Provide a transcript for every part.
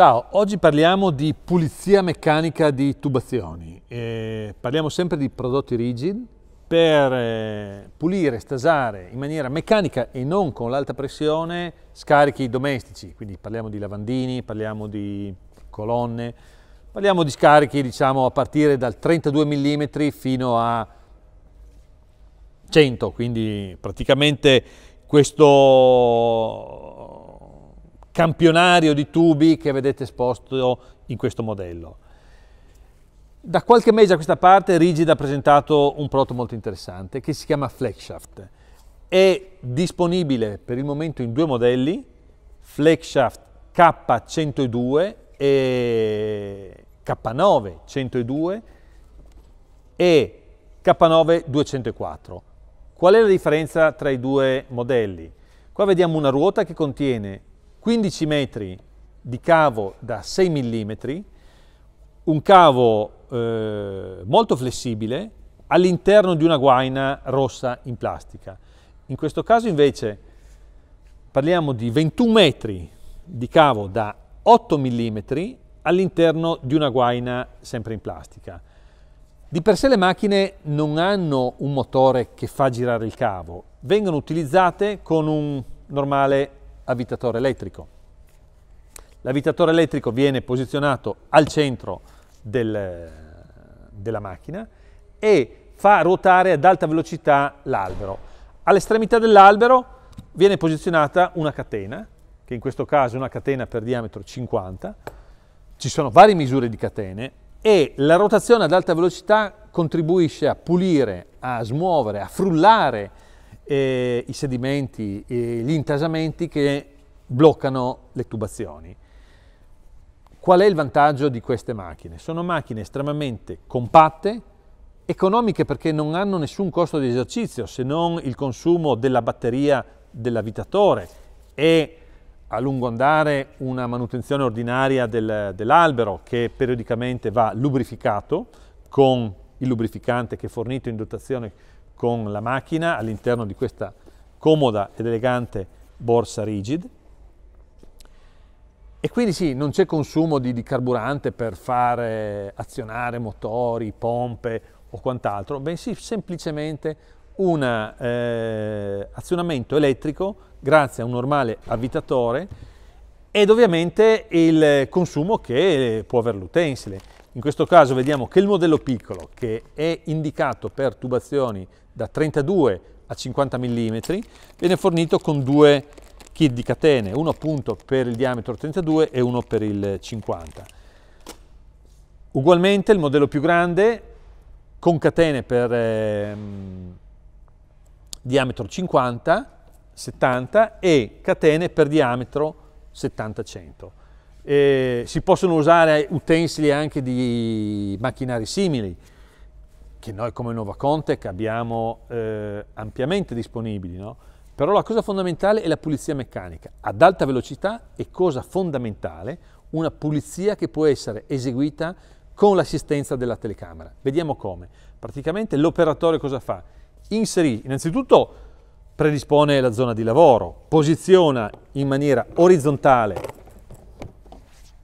Ciao, oggi parliamo di pulizia meccanica di tubazioni. Eh, parliamo sempre di prodotti rigidi per eh, pulire, stasare in maniera meccanica e non con l'alta pressione scarichi domestici, quindi parliamo di lavandini, parliamo di colonne, parliamo di scarichi diciamo a partire dal 32 mm fino a 100, quindi praticamente questo campionario di tubi che vedete esposto in questo modello. Da qualche mese a questa parte Rigid ha presentato un prodotto molto interessante che si chiama Flexshaft. È disponibile per il momento in due modelli, Flexshaft K102 e K9 102 e K9 204. Qual è la differenza tra i due modelli? Qua vediamo una ruota che contiene 15 metri di cavo da 6 mm, un cavo eh, molto flessibile all'interno di una guaina rossa in plastica. In questo caso invece parliamo di 21 metri di cavo da 8 mm all'interno di una guaina sempre in plastica. Di per sé le macchine non hanno un motore che fa girare il cavo, vengono utilizzate con un normale avvitatore elettrico. L'avvitatore elettrico viene posizionato al centro del, della macchina e fa ruotare ad alta velocità l'albero. All'estremità dell'albero viene posizionata una catena, che in questo caso è una catena per diametro 50. Ci sono varie misure di catene e la rotazione ad alta velocità contribuisce a pulire, a smuovere, a frullare eh, i sedimenti, eh, gli intasamenti che bloccano le tubazioni. Qual è il vantaggio di queste macchine? Sono macchine estremamente compatte, economiche perché non hanno nessun costo di esercizio se non il consumo della batteria dell'avitatore e a lungo andare una manutenzione ordinaria del, dell'albero che periodicamente va lubrificato con il lubrificante che è fornito in dotazione con la macchina all'interno di questa comoda ed elegante borsa rigid. E quindi sì, non c'è consumo di, di carburante per fare azionare motori, pompe o quant'altro, bensì semplicemente un eh, azionamento elettrico grazie a un normale avvitatore ed ovviamente il consumo che può avere l'utensile. In questo caso vediamo che il modello piccolo, che è indicato per tubazioni da 32 a 50 mm, viene fornito con due kit di catene, uno appunto per il diametro 32 e uno per il 50. Ugualmente il modello più grande con catene per eh, diametro 50, 70 e catene per diametro 70-100 eh, si possono usare utensili anche di macchinari simili, che noi come Nova Contec abbiamo eh, ampiamente disponibili, no? Però la cosa fondamentale è la pulizia meccanica. Ad alta velocità è cosa fondamentale una pulizia che può essere eseguita con l'assistenza della telecamera. Vediamo come. Praticamente l'operatore cosa fa? Inserì, innanzitutto predispone la zona di lavoro, posiziona in maniera orizzontale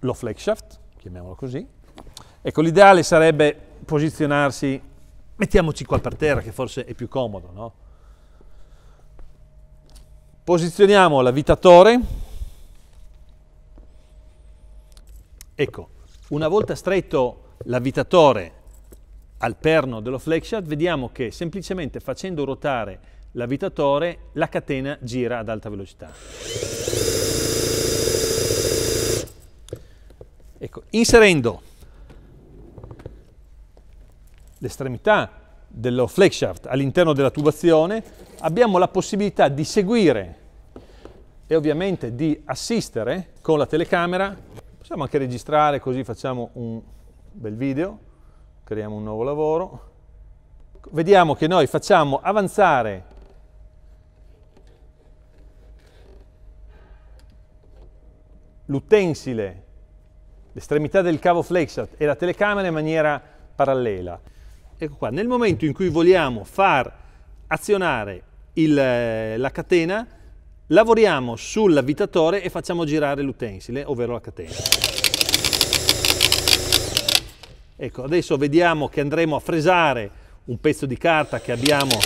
lo flake shaft, chiamiamolo così. Ecco, l'ideale sarebbe posizionarsi, mettiamoci qua per terra che forse è più comodo, no? Posizioniamo l'avvitatore. Ecco, una volta stretto l'avvitatore al perno dello flake shaft, vediamo che semplicemente facendo ruotare l'avvitatore la catena gira ad alta velocità. Ecco, inserendo l'estremità dello flex shaft all'interno della tubazione abbiamo la possibilità di seguire e ovviamente di assistere con la telecamera. Possiamo anche registrare così facciamo un bel video, creiamo un nuovo lavoro. Vediamo che noi facciamo avanzare l'utensile l'estremità del cavo Flexat e la telecamera in maniera parallela. Ecco qua, nel momento in cui vogliamo far azionare il, eh, la catena, lavoriamo sull'avvitatore e facciamo girare l'utensile, ovvero la catena. Ecco, adesso vediamo che andremo a fresare un pezzo di carta che abbiamo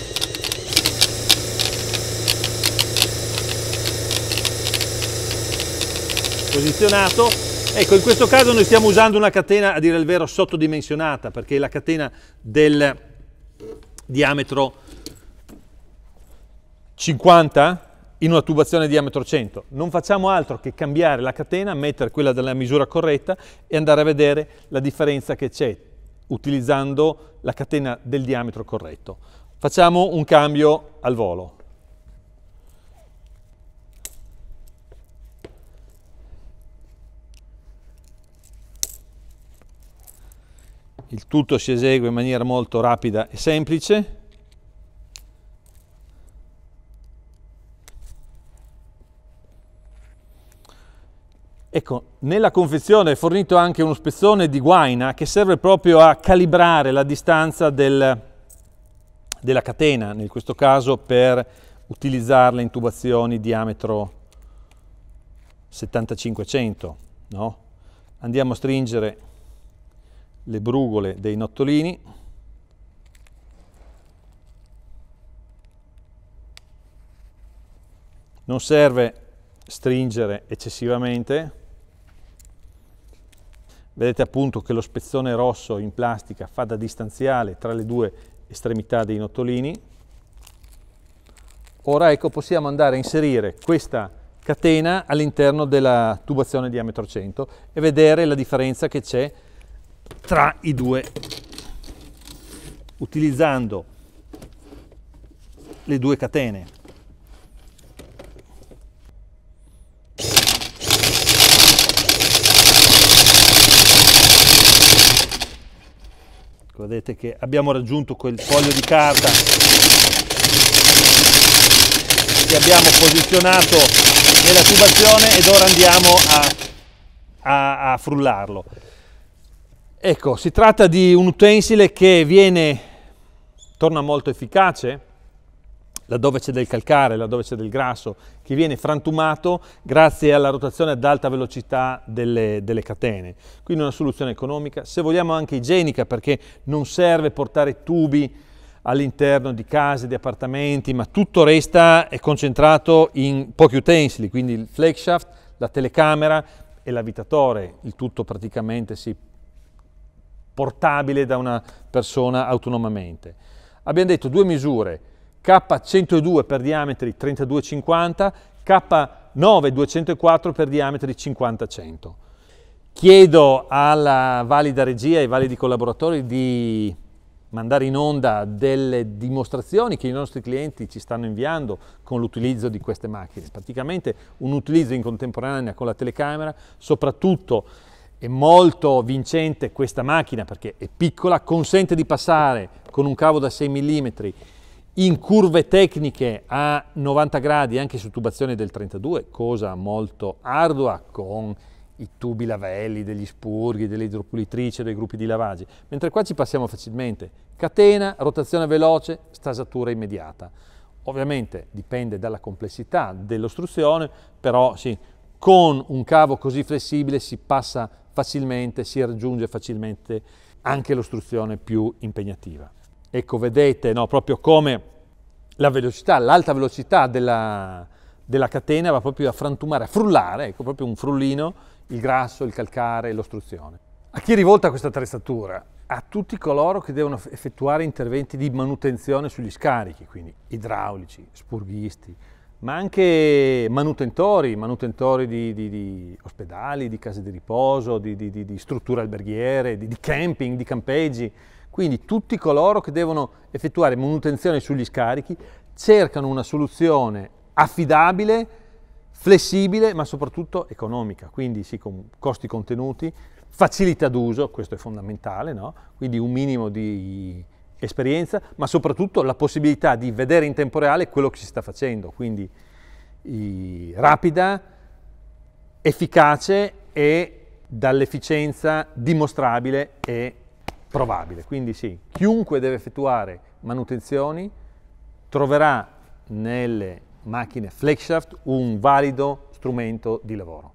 posizionato Ecco, in questo caso noi stiamo usando una catena, a dire il vero, sottodimensionata, perché la catena del diametro 50 in una tubazione di diametro 100. Non facciamo altro che cambiare la catena, mettere quella della misura corretta e andare a vedere la differenza che c'è utilizzando la catena del diametro corretto. Facciamo un cambio al volo. Il tutto si esegue in maniera molto rapida e semplice. Ecco, nella confezione è fornito anche uno spezzone di guaina che serve proprio a calibrare la distanza del, della catena, in questo caso per utilizzarla in tubazioni diametro 7500. No? Andiamo a stringere le brugole dei nottolini, non serve stringere eccessivamente, vedete appunto che lo spezzone rosso in plastica fa da distanziale tra le due estremità dei nottolini. Ora ecco possiamo andare a inserire questa catena all'interno della tubazione diametro 100 e vedere la differenza che c'è tra i due utilizzando le due catene. Vedete che abbiamo raggiunto quel foglio di carta che abbiamo posizionato nella tubazione ed ora andiamo a, a, a frullarlo. Ecco, si tratta di un utensile che viene, torna molto efficace, laddove c'è del calcare, laddove c'è del grasso, che viene frantumato grazie alla rotazione ad alta velocità delle, delle catene. Quindi una soluzione economica, se vogliamo anche igienica, perché non serve portare tubi all'interno di case, di appartamenti, ma tutto resta concentrato in pochi utensili, quindi il flake la telecamera e l'avvitatore, il tutto praticamente si portabile da una persona autonomamente. Abbiamo detto due misure, K102 per diametri 32,50, K9204 per diametri 50,100. Chiedo alla valida regia e ai validi collaboratori di mandare in onda delle dimostrazioni che i nostri clienti ci stanno inviando con l'utilizzo di queste macchine. Praticamente un utilizzo in contemporanea con la telecamera, soprattutto è molto vincente questa macchina perché è piccola, consente di passare con un cavo da 6 mm in curve tecniche a 90 gradi anche su tubazione del 32, cosa molto ardua con i tubi lavelli, degli spurghi, delle idropulitrici, dei gruppi di lavaggi, mentre qua ci passiamo facilmente. Catena, rotazione veloce, stasatura immediata. Ovviamente dipende dalla complessità dell'ostruzione, però sì, con un cavo così flessibile si passa facilmente, si raggiunge facilmente anche l'ostruzione più impegnativa. Ecco, vedete no, proprio come la velocità, l'alta velocità della, della, catena va proprio a frantumare, a frullare, ecco proprio un frullino, il grasso, il calcare e l'ostruzione. A chi è rivolta questa attrezzatura? A tutti coloro che devono effettuare interventi di manutenzione sugli scarichi, quindi idraulici, spurghisti, ma anche manutentori, manutentori di, di, di ospedali, di case di riposo, di, di strutture alberghiere, di camping, di campeggi. Quindi tutti coloro che devono effettuare manutenzione sugli scarichi cercano una soluzione affidabile, flessibile, ma soprattutto economica. Quindi sì, con costi contenuti, facilità d'uso, questo è fondamentale, no? quindi un minimo di esperienza, ma soprattutto la possibilità di vedere in tempo reale quello che si sta facendo, quindi i, rapida, efficace e dall'efficienza dimostrabile e probabile. Quindi sì, chiunque deve effettuare manutenzioni troverà nelle macchine Flexshaft un valido strumento di lavoro.